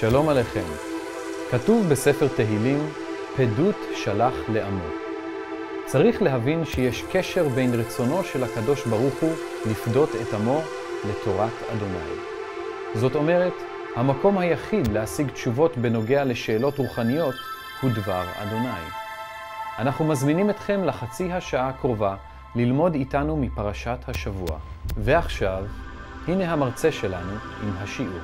שלום עליכם. כתוב בספר תהילים, פדות שלח לעמו. צריך להבין שיש קשר בין רצונו של הקדוש ברוך הוא לפדות את עמו לתורת אדוני. זאת אומרת, המקום היחיד להשיג תשובות בנוגע לשאלות רוחניות הוא דבר אדוני. אנחנו מזמינים אתכם לחצי השעה הקרובה ללמוד איתנו מפרשת השבוע. ועכשיו, הנה המרצה שלנו עם השיעור.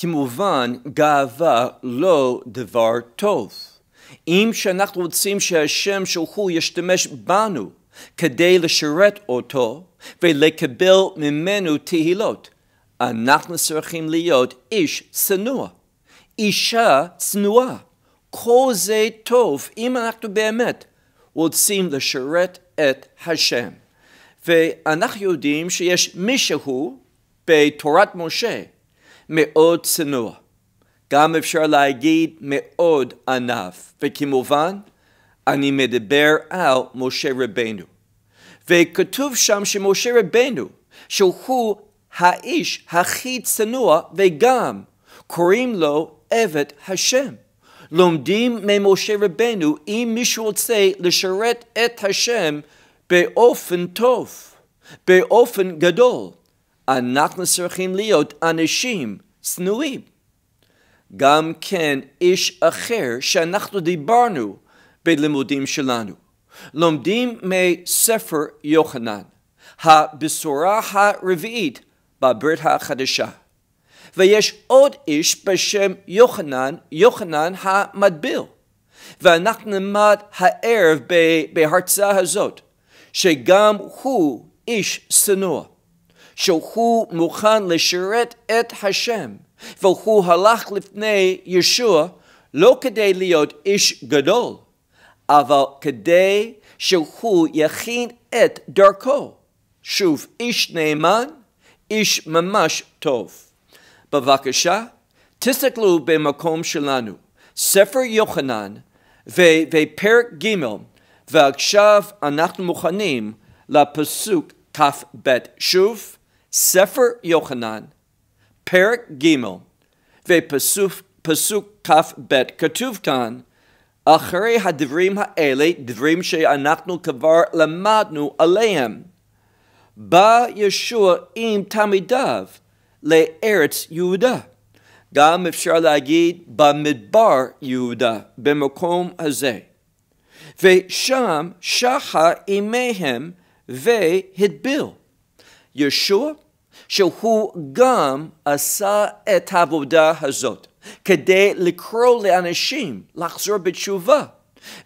כמובן, גאווה לא דבר טוב. אם שאנחנו רוצים שהשם שלחו ישתמש בנו כדי לשרת אותו ולקבל ממנו תהילות, אנחנו צריכים להיות איש צנוע, אישה צנועה. כל זה טוב אם אנחנו באמת רוצים לשרת את השם. ואנחנו יודעים שיש מישהו בתורת משה מאוד צנוע. גם אפשר להגיד מאוד ענף. וכמובן, אני מדבר על משה רבנו. וכתוב שם שמשה רבנו, שהוא האיש הכי צנוע, וגם קוראים לו עבד השם. לומדים ממשה רבנו אם מישהו רוצה לשרת את השם באופן טוב, באופן גדול. אנחנו צריכים להיות אנשים צנועים. גם כן איש אחר שאנחנו דיברנו בלימודים שלנו. לומדים מספר יוחנן, הבשורה הרביעית בברית החדשה. ויש עוד איש בשם יוחנן, יוחנן המטביל. ואנחנו נלמד הערב בהרצאה הזאת, שגם הוא איש שנוא. שהוא מוכן לשרת את השם, והוא הלך לפני ישוע לא כדי להיות איש גדול, אבל כדי שהוא יכין את דרכו. שוב, איש נאמן, איש ממש טוב. בבקשה, תסתכלו במקום שלנו, ספר יוחנן ופרק ג', ועכשיו אנחנו מוכנים לפסוק כ"ב שוב. ספר יוחנן, פרק ג' ופסוק כ"ב, כתוב כאן, אחרי הדברים האלה, דברים שאנחנו כבר למדנו עליהם, בא ישוע עם תלמידיו לארץ יהודה. גם אפשר להגיד במדבר יהודה, במקום הזה. ושם שחה עימיהם והדביל. ישוע שהוא גם עשה את העבודה הזאת כדי לקרוא לאנשים לחזור בתשובה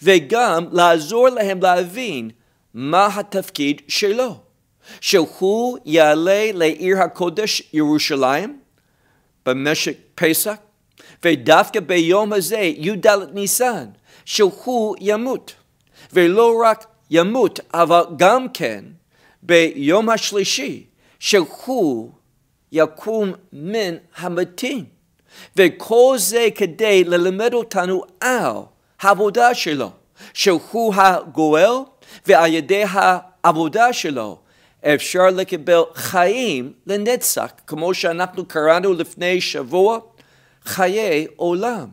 וגם לעזור להם להבין מה התפקיד שלו, שהוא יעלה לעיר הקודש ירושלים במשק פסח ודווקא ביום הזה י"ד ניסן שהוא ימות ולא רק ימות אבל גם כן ביום השלישי שהוא יקום מן המתים. וכל זה כדי ללמד אותנו על העבודה שלו, שהוא הגואל, ועל ידי העבודה שלו אפשר לקבל חיים לנצח, כמו שאנחנו קראנו לפני שבוע, חיי עולם.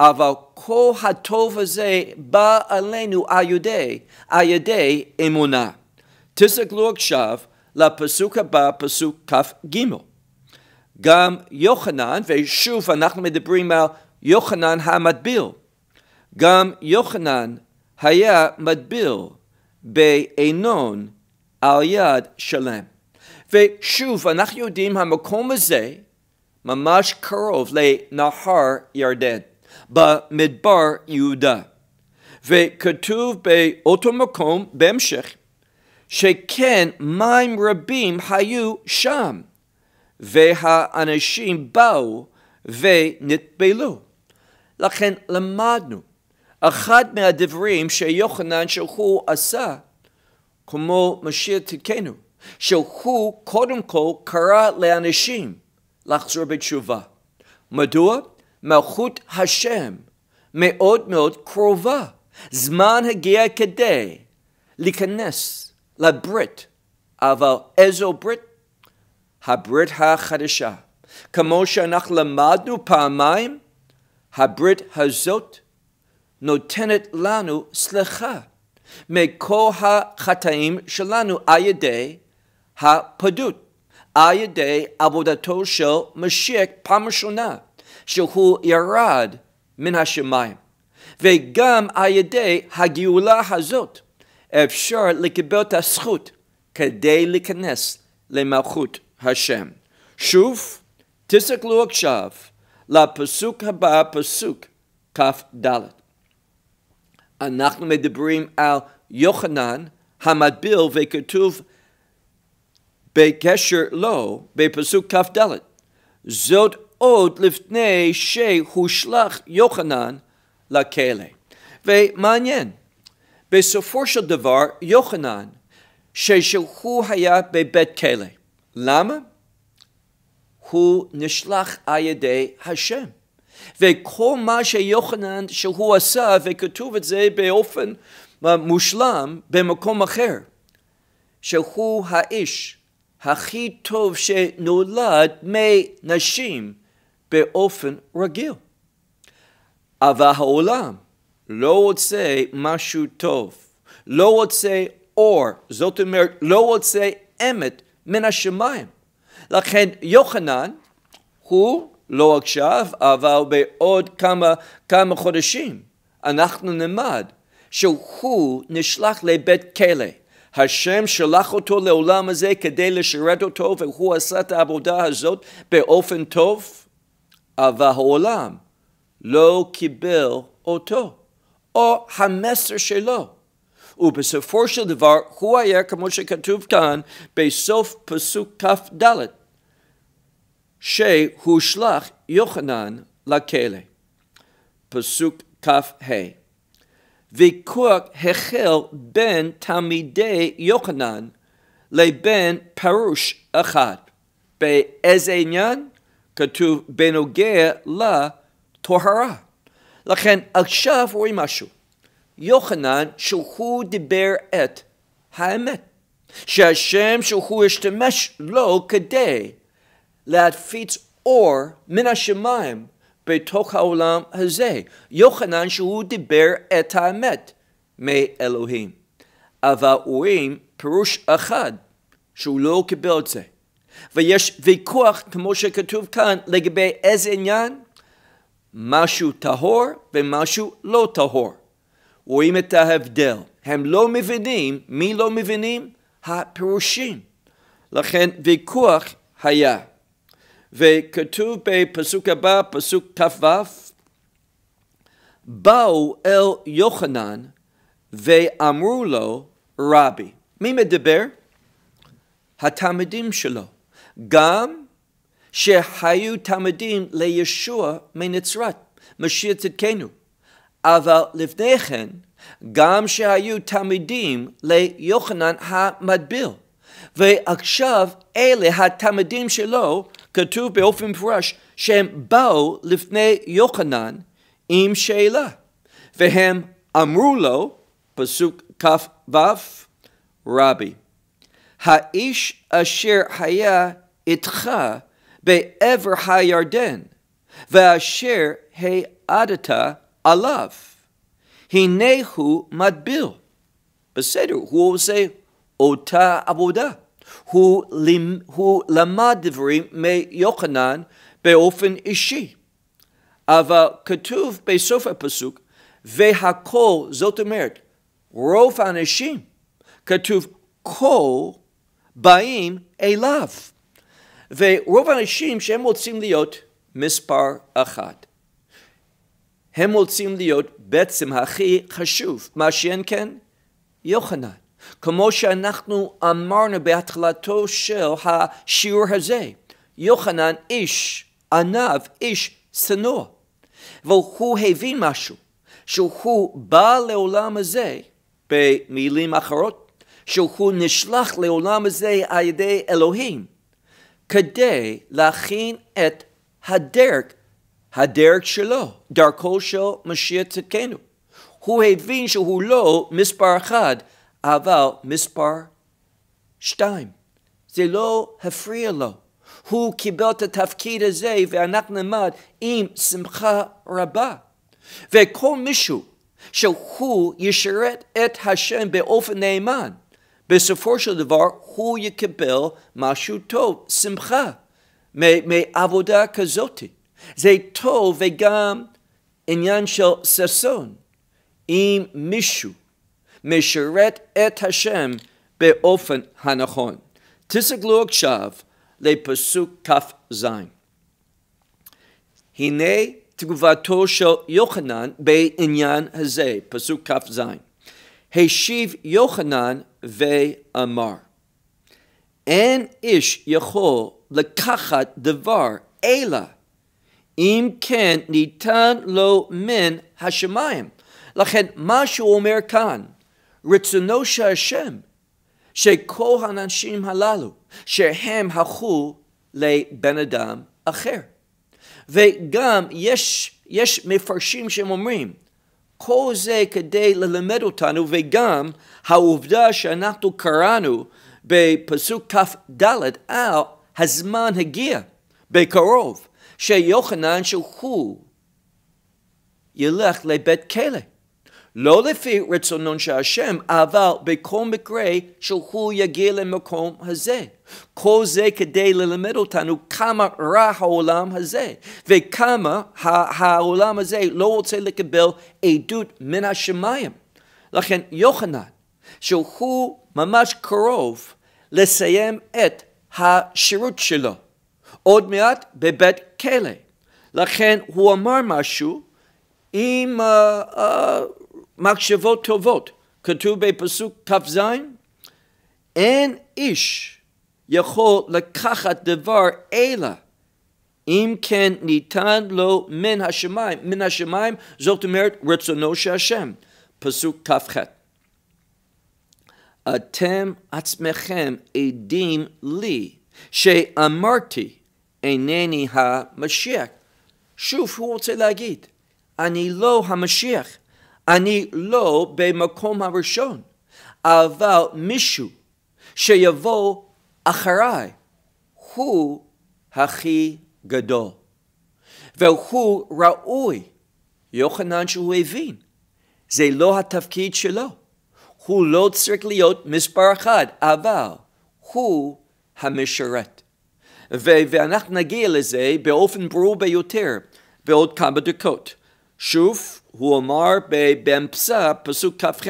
אבל כל הטוב הזה בא עלינו על ידי, על ידי אמונה. תסתכלו עכשיו לפסוק הבא, פסוק כ"ג. גם יוחנן, ושוב אנחנו מדברים על יוחנן המטביל, גם יוחנן היה מטביל בעינון על יד שלם. ושוב, אנחנו יודעים המקום הזה ממש קרוב לנהר ירדן, במדבר יהודה. וכתוב באותו מקום בהמשך, שכן מים רבים היו שם, והאנשים באו ונטבלו. לכן למדנו, אחד מהדברים שיוחנן שהוא עשה, כמו משאיר תיקנו, שהוא קודם כל קרא לאנשים לחזור בתשובה. מדוע? מלכות השם מאוד מאוד קרובה. זמן הגיע כדי להיכנס לברית, אבל איזו ברית? הברית החדשה. כמו שאנחנו למדנו פעמיים, הברית הזאת נותנת לנו סליחה מכל החטאים שלנו על ידי הפדות, על ידי עבודתו של משיח פעם ראשונה, שהוא ירד מן השמיים, וגם על ידי הגאולה הזאת. אפשר לקבל את הזכות כדי להיכנס למלכות השם. שוב, תסתכלו עכשיו לפסוק הבא, פסוק כ"ד. אנחנו מדברים על יוחנן המטביל וכתוב בקשר לו בפסוק כ"ד. זאת עוד לפני שהושלך יוחנן לכלא. ומעניין, בסופו של דבר, יוחנן, ששלחו היה בבית כלא. למה? הוא נשלח על ידי השם. וכל מה שיוחנן, שהוא עשה, וכתוב את זה באופן אה, מושלם במקום אחר, שהוא האיש הכי טוב שנולד מנשים באופן רגיל. אבל העולם לא רוצה משהו טוב, לא רוצה אור, זאת אומרת, לא רוצה אמת מן השמיים. לכן יוחנן הוא לא עכשיו, אבל בעוד כמה, כמה חודשים אנחנו נלמד שהוא נשלח לבית כלא. השם שלח אותו לעולם הזה כדי לשרת אותו והוא עשה את העבודה הזאת באופן טוב, אבל העולם לא קיבל אותו. או המסר שלו. ובסופו של דבר הוא היה, כמו שכתוב כאן, בסוף פסוק כ"ד, שהושלך יוחנן לכלא. פסוק כ"ה. ויכוח החל בין תלמידי יוחנן לבין פירוש אחד. באיזה עניין? כתוב בנוגע לטהרה. לכן עכשיו רואים משהו. יוחנן, שהוא דיבר את האמת. שהשם שהוא השתמש לו כדי להפיץ אור מן השמיים בתוך העולם הזה. יוחנן שהוא דיבר את האמת מאלוהים. אבל רואים פירוש אחד שהוא לא קיבל את זה. ויש ויכוח, כמו שכתוב כאן, לגבי איזה עניין משהו טהור ומשהו לא טהור. רואים את ההבדל. הם לא מבינים, מי לא מבינים? הפירושים. לכן ויכוח היה. וכתוב בפסוק הבא, פסוק כ"ו, באו אל יוחנן ואמרו לו רבי. מי מדבר? התלמידים שלו. גם שהיו תלמידים לישוע מנצרת, משיח צדקנו. אבל לפני כן, גם שהיו תלמידים ליוחנן המטביל. ועכשיו אלה התלמידים שלו, כתוב באופן מפורש שהם באו לפני יוחנן עם שאלה. והם אמרו לו, פסוק כ"ו, רבי, האיש אשר היה איתך בעבר הירדן, ואשר העדת עליו. הנה הוא מטביל. בסדר, הוא עושה אותה עבודה. הוא, לימ, הוא למד דברים מיוחנן באופן אישי. אבל כתוב בסוף הפסוק, והכל, זאת אומרת, רוב האנשים, כתוב, כל באים אליו. ורוב האנשים שהם רוצים להיות מספר אחת. הם רוצים להיות בעצם הכי חשוב, מה שאין כן, יוחנן. כמו שאנחנו אמרנו בהתחלתו של השיעור הזה, יוחנן איש עניו, איש אבל הוא הבין משהו, שהוא בא לעולם הזה, במילים אחרות, שהוא נשלח לעולם הזה על ידי אלוהים, כדי להכין את הדרך, הדרך שלו, דרכו של משיח צדקנו. הוא הבין שהוא לא מספר אחד, אבל מספר שתיים. זה לא הפריע לו. הוא קיבל את התפקיד הזה ואנחנו נלמד עם שמחה רבה. וכל מישהו שהוא ישרת את השם באופן נאמן, בסופו של דבר הוא יקבל משהו טוב, שמחה, מעבודה כזאת. זה טוב וגם עניין של ששון. אם מישהו משרת את השם באופן הנכון. תסתכלו עכשיו לפסוק כ"ז. הנה תגובתו של יוחנן בעניין הזה, פסוק כ"ז. השיב יוחנן ואמר, אין איש יכול לקחת דבר אלא אם כן ניתן לו מן השמיים. לכן מה שהוא אומר כאן, רצונו של השם, שכל האנשים הללו, שהם הלכו לבן אדם אחר. וגם יש, יש מפרשים שהם אומרים, כל זה כדי ללמד אותנו וגם העובדה שאנחנו קראנו בפסוק כ"ד על הזמן הגיע בקרוב שיוחנן שהוא ילך לבית כלא. לא לפי רצונו של השם, אבל בכל מקרה שהוא יגיע למקום הזה. כל זה כדי ללמד אותנו כמה רע העולם הזה, וכמה העולם הזה לא רוצה לקבל עדות מן השמיים. לכן יוחנן, שהוא ממש קרוב לסיים את השירות שלו, עוד מעט בבית כלא. לכן הוא אמר משהו עם uh, uh, מחשבות טובות. כתוב בפסוק כ"ז, אין איש יכול לקחת דבר אלא אם כן ניתן לו מן השמיים. מן השמיים, זאת אומרת רצונו של השם. פסוק כ"ח. אתם עצמכם עדים לי שאמרתי אינני המשיח. שוב, הוא רוצה להגיד, אני לא המשיח, אני לא במקום הראשון, אבל מישהו שיבוא אחריי, הוא הכי גדול. והוא ראוי, יוחנן שהוא הבין, זה לא התפקיד שלו. הוא לא צריך להיות מספר אחת, אבל הוא המשרת. ו- ואנחנו נגיע לזה באופן ברור ביותר בעוד כמה דקות. שוב, הוא אמר באמצע פסוק כ"ח,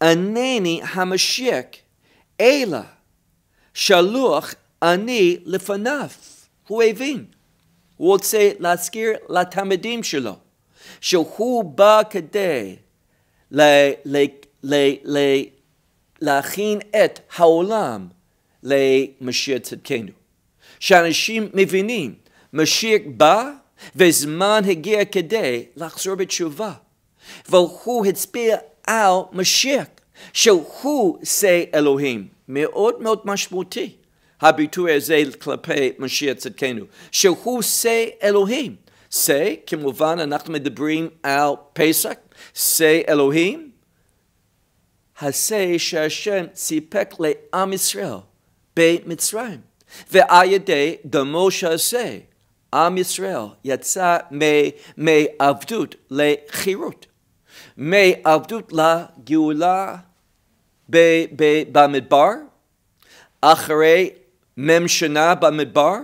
אינני המשיח, אלא שלוח אני לפניו. הוא הבין. הוא רוצה להזכיר לתלמידים שלו שהוא בא כדי ל- ל- ל- ל- להכין את העולם למשיח צדקנו. שאנשים מבינים, משיח בא וזמן הגיע כדי לחזור בתשובה. והוא הצביע על משיח, שהוא זה אלוהים. מאוד מאוד משמעותי, הביטוי הזה כלפי משיח צדקנו, שהוא שא אלוהים. שא, כמובן אנחנו מדברים על פסח, שא אלוהים, השא שהשם סיפק לעם ישראל במצרים, ועל ידי דמו שעשה. עם ישראל יצא מעבדות לחירות, מעבדות לגאולה במדבר, אחרי מ"ם שנה במדבר,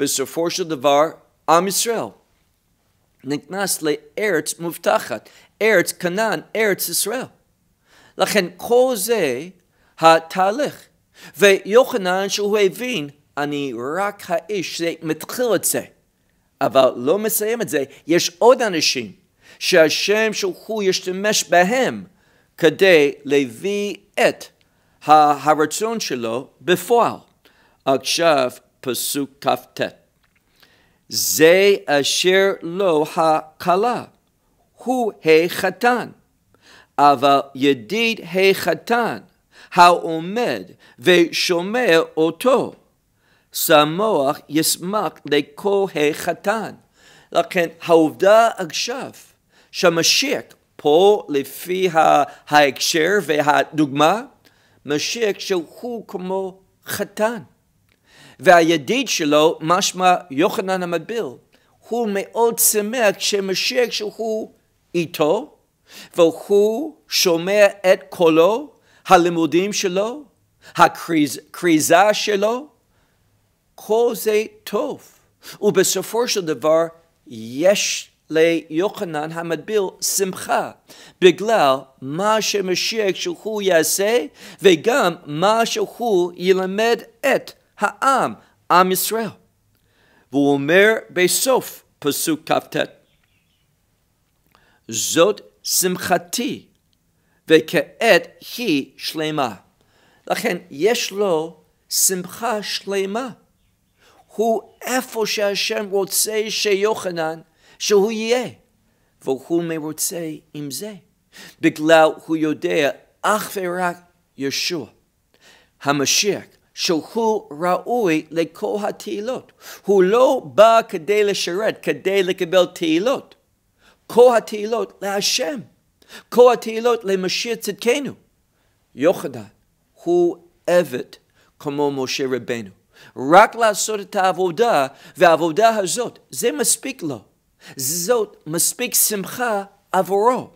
בסופו של דבר עם ישראל נכנס לארץ מובטחת, ארץ כנען, ארץ ישראל. לכן כל זה התהליך. ויוחנן שהוא הבין, אני רק האיש שמתחיל את זה, אבל לא מסיים את זה. יש עוד אנשים שהשם שלחו ישתמש בהם כדי להביא את הרצון שלו בפועל. עכשיו פסוק כ"ט. זה אשר לו הכלה, הוא החתן, אבל ידיד החתן, העומד ושומע אותו, שמוח ישמח לכל החתן. לכן העובדה עכשיו שהמשיח פה לפי ההקשר והדוגמה, משיח שהוא כמו חתן. והידיד שלו, משמע יוחנן המטביל, הוא מאוד שמח שמשיח שהוא איתו, והוא שומע את קולו, הלימודים שלו, הכריזה שלו, כל זה טוב. ובסופו של דבר יש ליוחנן המטביל שמחה בגלל מה שמשיח שהוא יעשה וגם מה שהוא ילמד את העם, עם ישראל. והוא אומר בסוף פסוק כ"ט זאת שמחתי וכעת היא שלמה. לכן יש לו שמחה שלמה. הוא איפה שהשם רוצה שיוחנן שהוא יהיה, והוא מרוצה עם זה, בגלל הוא יודע אך ורק ישוע, המשיח, שהוא ראוי לכל התהילות. הוא לא בא כדי לשרת, כדי לקבל תהילות. כל התהילות להשם, כל התהילות למשיח צדקנו. יוחדן, הוא עבד כמו משה רבנו. רק לעשות את העבודה, והעבודה הזאת, זה מספיק לו. זאת מספיק שמחה עבורו.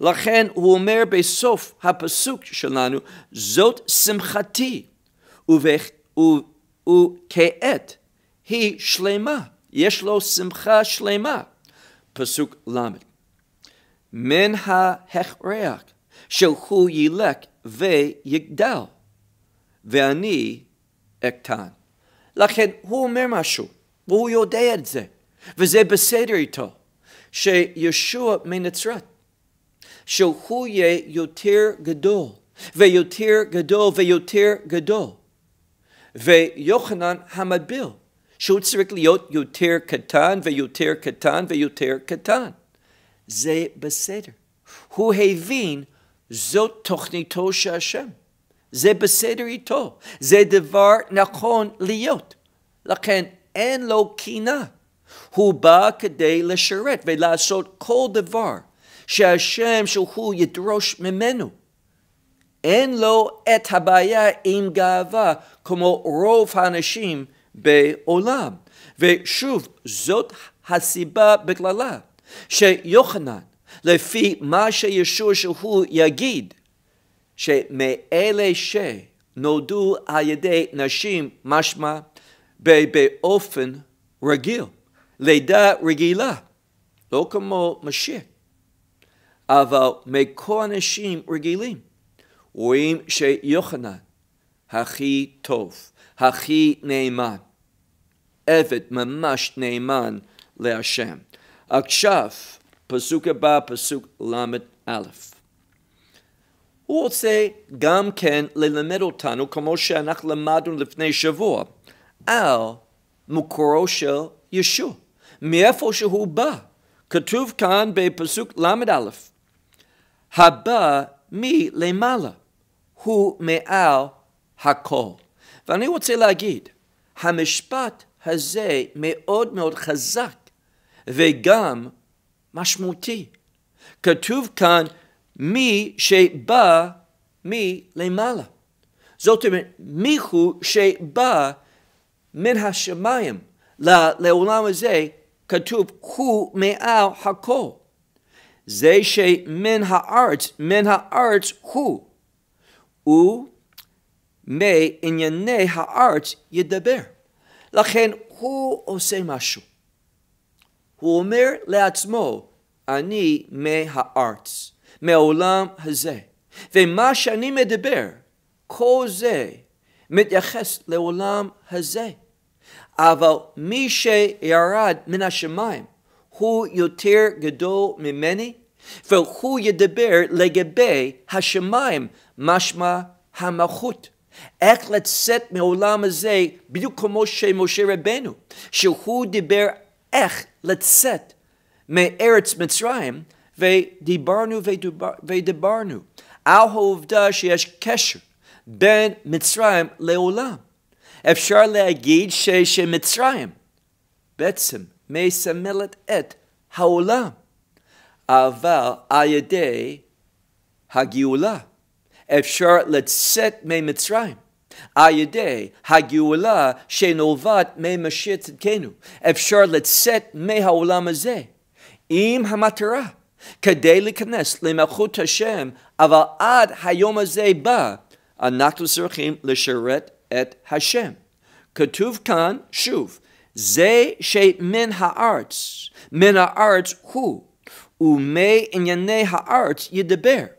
לכן הוא אומר בסוף הפסוק שלנו, זאת שמחתי, וכעת היא שלמה, יש לו שמחה שלמה. פסוק ל' מן ההכרח שהוא ילך ויגדל, ואני אקטן. לכן הוא אומר משהו, והוא יודע את זה. וזה בסדר איתו, שישוע מנצרת, שהוא יהיה יותר גדול, ויותר גדול ויותר גדול. ויוחנן המטביל, שהוא צריך להיות יותר קטן ויותר קטן ויותר קטן. זה בסדר. הוא הבין, זאת תוכניתו של השם. זה בסדר איתו. זה דבר נכון להיות. לכן אין לו קינה. הוא בא כדי לשרת ולעשות כל דבר שהשם שהוא ידרוש ממנו. אין לו את הבעיה עם גאווה כמו רוב האנשים בעולם. ושוב, זאת הסיבה בגללה שיוחנן, לפי מה שישוע שהוא יגיד, שמאלה שנולדו על ידי נשים, משמע באופן רגיל, לידה רגילה, לא כמו משיח, אבל מכל אנשים רגילים, רואים שיוחנן הכי טוב, הכי נאמן, עבד ממש נאמן להשם. עכשיו, פסוק הבא, פסוק ל"א. הוא רוצה גם כן ללמד אותנו, כמו שאנחנו למדנו לפני שבוע, על מקורו של ישוע. מאיפה שהוא בא. כתוב כאן בפסוק ל"א, הבא מלמעלה, הוא מעל הכל. ואני רוצה להגיד, המשפט הזה מאוד מאוד חזק וגם משמעותי. כתוב כאן מי שבא מלמעלה. זאת אומרת, מיהו שבא מן השמיים לעולם הזה כתוב, קחו מעל הכל. זה שמן הארץ, מן הארץ הוא. ומענייני הארץ ידבר. לכן הוא עושה משהו. הוא אומר לעצמו, אני מהארץ, מהעולם הזה. ומה שאני מדבר, כל זה מתייחס לעולם הזה. אבל מי שירד מן השמיים הוא יותר גדול ממני, והוא ידבר לגבי השמיים, משמע המלכות. איך לצאת מהעולם הזה, בדיוק כמו שמשה רבנו, שהוא דיבר איך לצאת מארץ מצרים, ודיברנו ודיבר, ודיברנו על העובדה שיש קשר בין מצרים לעולם. אפשר להגיד ש, שמצרים בעצם מסמלת את העולם, אבל על ידי הגאולה אפשר לצאת ממצרים. על ידי הגאולה שנובעת ממשיח צדקנו, אפשר לצאת מהעולם הזה עם המטרה כדי להיכנס למלכות השם, אבל עד היום הזה בא אנחנו צריכים לשרת et Hashem. Ketuv kan shuv. Ze she min ha'arts. Min ha'arts hu. Ume inyane ha'arts yideber.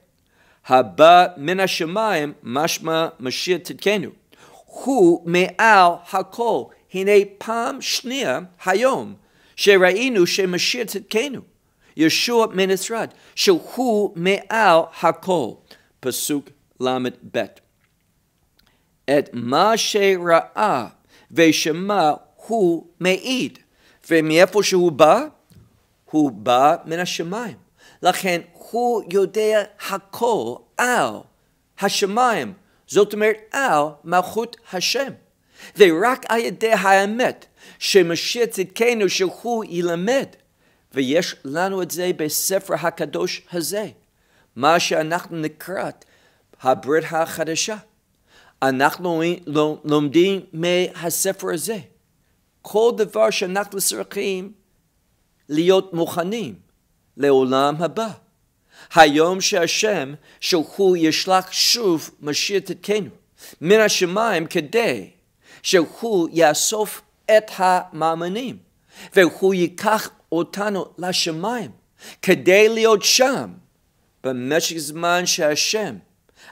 Haba min ha'shemayim mashma mashir titkenu. Hu me'al hakol. Hine pam shnia hayom. She'ra'inu she'mashir titkenu. Yeshua Menisrad, hu Me'al Hakol, Pasuk Lamed Bet. את מה שראה ושמע הוא מעיד. ומאיפה שהוא בא? הוא בא מן השמיים. לכן הוא יודע הכל על השמיים, זאת אומרת על מלכות השם. ורק על ידי האמת שמשיע צדקנו שהוא ילמד. ויש לנו את זה בספר הקדוש הזה, מה שאנחנו נקראת הברית החדשה. אנחנו לא לומדים מהספר הזה. כל דבר שאנחנו צריכים להיות מוכנים לעולם הבא. היום שהשם שהוא ישלח שוב משיח תתקנו מן השמיים כדי שהוא יאסוף את המאמינים והוא ייקח אותנו לשמיים כדי להיות שם במשך זמן שהשם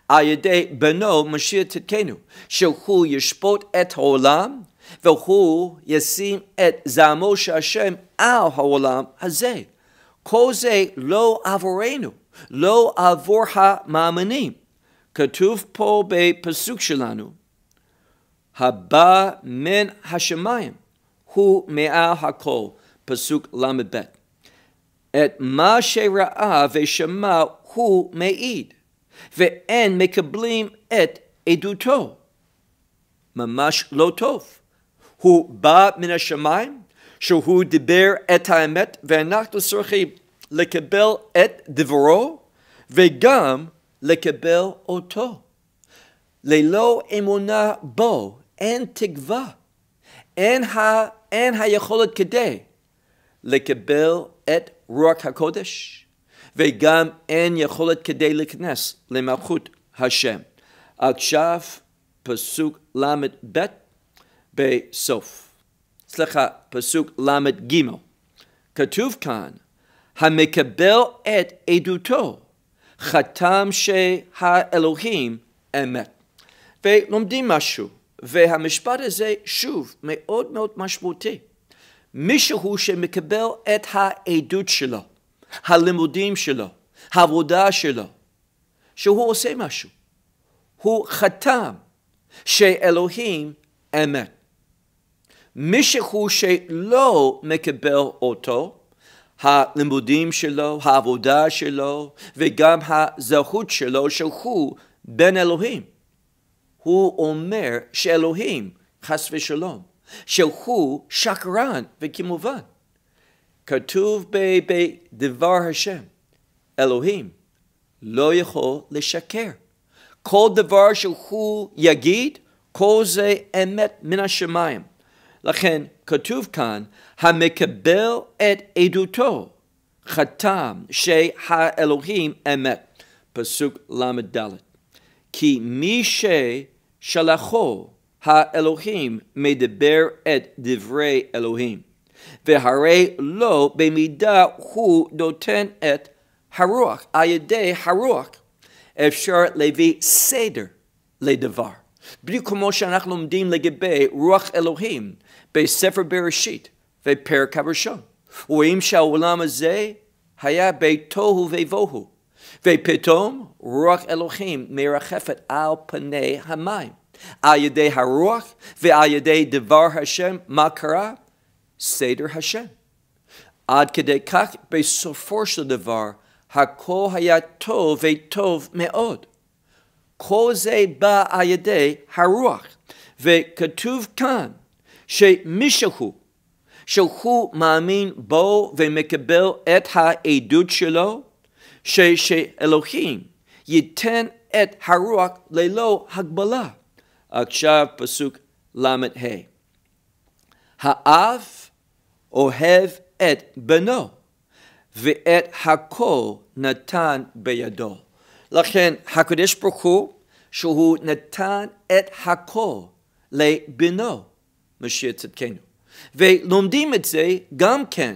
על ידי בנו משיח צדקנו, שהוא ישפוט את העולם והוא ישים את זעמו של השם על העולם הזה. כל זה לא עבורנו, לא עבור המאמינים. כתוב פה בפסוק שלנו, הבא מן השמיים הוא מעל הכל, פסוק ל"ב. את מה שראה ושמע הוא מעיד. ואין מקבלים את עדותו. ממש לא טוב. הוא בא מן השמיים, שהוא דיבר את האמת, ואנחנו צריכים לקבל את דברו וגם לקבל אותו. ללא אמונה בו אין תקווה, אין, ה, אין היכולת כדי לקבל את רוח הקודש, וגם אין יכולת כדי להיכנס למלכות השם. עכשיו פסוק ל"ב בסוף. סליחה, פסוק ל"ג. כתוב כאן, המקבל את עדותו, חתם שהאלוהים אמת. ולומדים משהו, והמשפט הזה שוב מאוד מאוד משמעותי. מישהו שמקבל את העדות שלו. הלימודים שלו, העבודה שלו, שהוא עושה משהו. הוא חתם שאלוהים אמת. מישהו שלא מקבל אותו, הלימודים שלו, העבודה שלו, וגם הזהות שלו, שהוא בן אלוהים. הוא אומר שאלוהים, חס ושלום, שהוא שקרן וכמובן. כתוב בדבר השם, אלוהים לא יכול לשקר. כל דבר שהוא יגיד, כל זה אמת מן השמיים. לכן כתוב כאן, המקבל את עדותו, חתם שהאלוהים אמת. פסוק ל"ד. כי מי ששלחו האלוהים מדבר את דברי אלוהים. והרי לא במידה הוא נותן את הרוח, על ידי הרוח אפשר להביא סדר לדבר. בדיוק כמו שאנחנו לומדים לגבי רוח אלוהים בספר בראשית ופרק הראשון. רואים שהעולם הזה היה בתוהו ובוהו, ופתאום רוח אלוהים מרחפת על פני המים. על ידי הרוח ועל ידי דבר השם, מה קרה? סדר השם. עד כדי כך בסופו של דבר הכל היה טוב וטוב מאוד. כל זה בא על ידי הרוח. וכתוב כאן שמישהו שהוא מאמין בו ומקבל את העדות שלו, ש, שאלוהים ייתן את הרוח ללא הגבלה. עכשיו פסוק ל"ה. האב אוהב את בנו, ואת הכל נתן בידו. לכן הקדוש ברוך הוא, שהוא נתן את הכל לבנו, משיח צדקנו. ולומדים את זה גם כן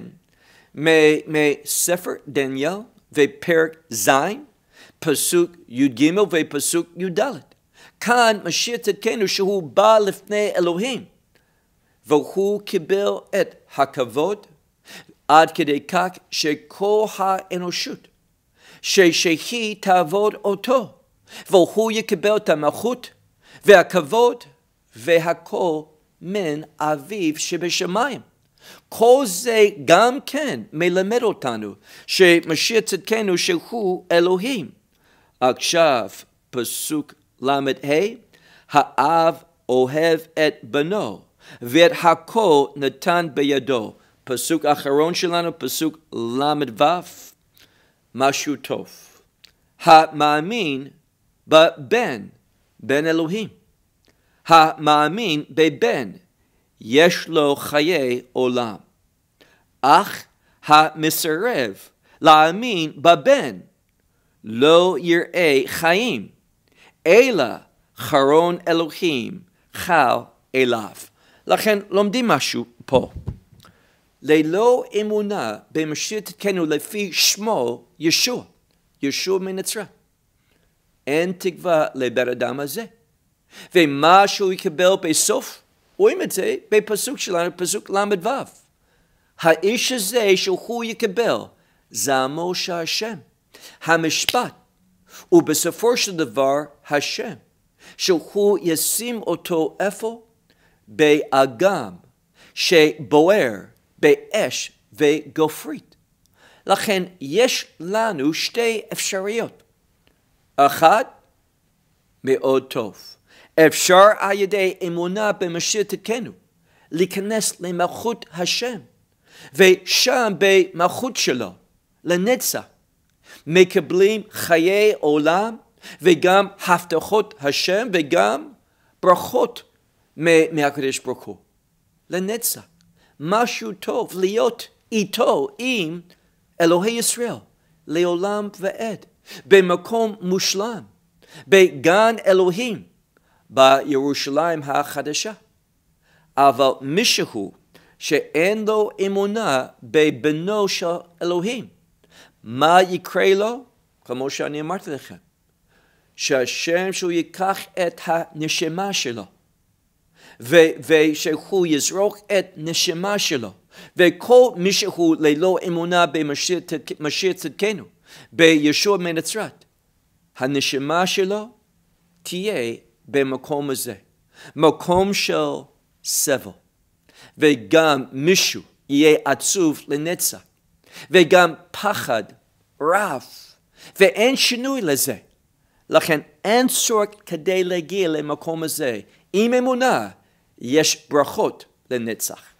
מספר דניאל ופרק ז', פסוק י"ג ופסוק י"ד. כאן משיח צדקנו שהוא בא לפני אלוהים. והוא קיבל את הכבוד עד כדי כך שכל האנושות ששהיא תעבוד אותו והוא יקבל את המלכות והכבוד והכל מן אביו שבשמיים. כל זה גם כן מלמד אותנו שמשיח צדקנו שהוא אלוהים. עכשיו פסוק ל"ה, האב אוהב את בנו ואת הכל נתן בידו. פסוק אחרון שלנו, פסוק ל"ו, משהו טוב. המאמין בבן, בן אלוהים. המאמין בבן, יש לו חיי עולם. אך המסרב להאמין בבן, לא יראה חיים, אלא חרון אלוהים חל אליו. לכן לומדים משהו פה. ללא אמונה במשיח תתקנו לפי שמו ישוע, ישוע מנצרה. אין תקווה לבן אדם הזה. ומה שהוא יקבל בסוף, רואים את זה בפסוק שלנו, פסוק ל"ו. האיש הזה שהוא יקבל, זעמו של השם. המשפט ובסופו של דבר השם, שהוא ישים אותו איפה? באגם שבוער באש וגופרית. לכן יש לנו שתי אפשרויות. אחת, מאוד טוב. אפשר על ידי אמונה במשיח תתקנו להיכנס למלכות השם, ושם במלכות שלו, לנצח, מקבלים חיי עולם וגם הבטחות השם וגם ברכות מהקדוש ברוך הוא, לנצח. משהו טוב להיות איתו, עם אלוהי ישראל, לעולם ועד, במקום מושלם, בגן אלוהים, בירושלים החדשה. אבל מישהו שאין לו אמונה בבנו של אלוהים, מה יקרה לו? כמו שאני אמרתי לכם, שהשם שהוא ייקח את הנשמה שלו ו- ושהוא יזרוק את נשמה שלו. וכל מי שהוא ללא אמונה במשיח צדקנו, בישוע מנצרת, הנשמה שלו תהיה במקום הזה, מקום של סבל. וגם מישהו יהיה עצוב לנצח, וגם פחד רב, ואין שינוי לזה. לכן אין צורך כדי להגיע למקום הזה עם אמונה יש ברכות לנצח.